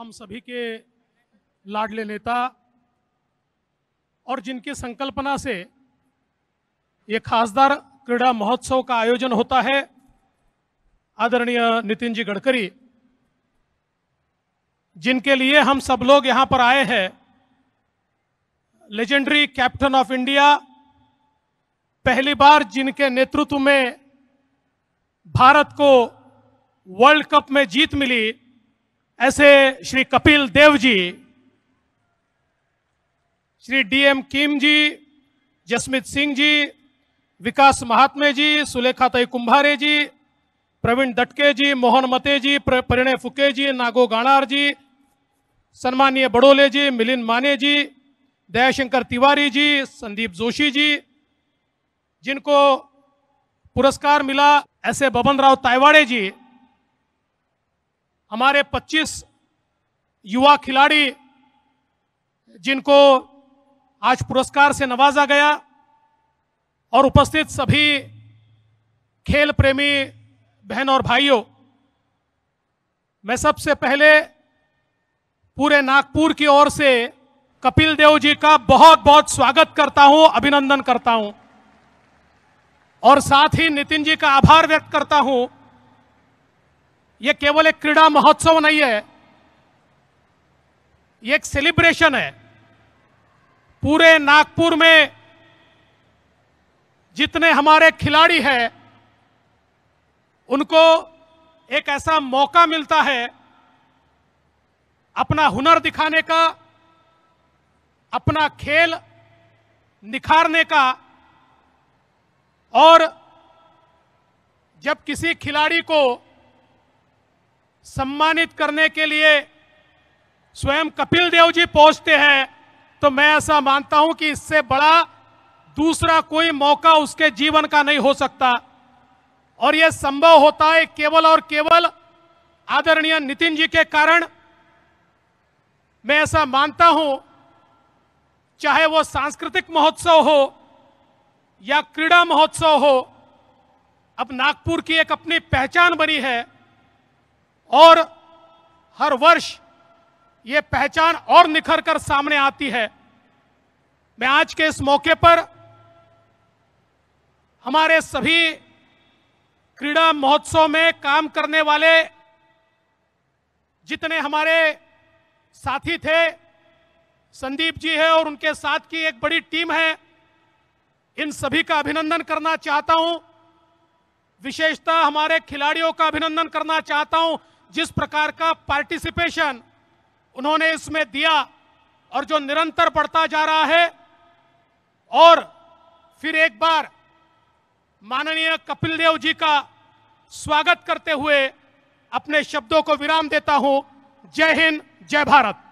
हम सभी के लाडले नेता और जिनके संकल्पना से ये खासदार क्रीड़ा महोत्सव का आयोजन होता है आदरणीय नितिन जी गडकरी जिनके लिए हम सब लोग यहां पर आए हैं लेजेंडरी कैप्टन ऑफ इंडिया पहली बार जिनके नेतृत्व में भारत को वर्ल्ड कप में जीत मिली ऐसे श्री कपिल देव जी श्री डीएम किम जी जसमित सिंह जी विकास महात्मे जी सुलेखा तय कुंभारे जी प्रवीण दटके जी मोहन मते जी परिणय फुके जी नागो गाणार जी सन्मानीय बड़ोले जी मिलिन माने जी दयाशंकर तिवारी जी संदीप जोशी जी जिनको पुरस्कार मिला ऐसे बबन राव तायवाड़े जी हमारे 25 युवा खिलाड़ी जिनको आज पुरस्कार से नवाजा गया और उपस्थित सभी खेल प्रेमी बहन और भाइयों मैं सबसे पहले पूरे नागपुर की ओर से कपिल देव जी का बहुत बहुत स्वागत करता हूं अभिनंदन करता हूं और साथ ही नितिन जी का आभार व्यक्त करता हूं यह केवल एक क्रीड़ा महोत्सव नहीं है ये एक सेलिब्रेशन है पूरे नागपुर में जितने हमारे खिलाड़ी हैं उनको एक ऐसा मौका मिलता है अपना हुनर दिखाने का अपना खेल निखारने का और जब किसी खिलाड़ी को सम्मानित करने के लिए स्वयं कपिल देव जी पहुंचते हैं तो मैं ऐसा मानता हूं कि इससे बड़ा दूसरा कोई मौका उसके जीवन का नहीं हो सकता और यह संभव होता है केवल और केवल आदरणीय नितिन जी के कारण मैं ऐसा मानता हूं चाहे वो सांस्कृतिक महोत्सव हो या क्रीड़ा महोत्सव हो अब नागपुर की एक अपनी पहचान बनी है और हर वर्ष ये पहचान और निखर कर सामने आती है मैं आज के इस मौके पर हमारे सभी क्रीड़ा महोत्सव में काम करने वाले जितने हमारे साथी थे संदीप जी है और उनके साथ की एक बड़ी टीम है इन सभी का अभिनंदन करना चाहता हूं विशेषता हमारे खिलाड़ियों का अभिनंदन करना चाहता हूं जिस प्रकार का पार्टिसिपेशन उन्होंने इसमें दिया और जो निरंतर बढ़ता जा रहा है और फिर एक बार माननीय कपिल देव जी का स्वागत करते हुए अपने शब्दों को विराम देता हूं जय हिंद जय भारत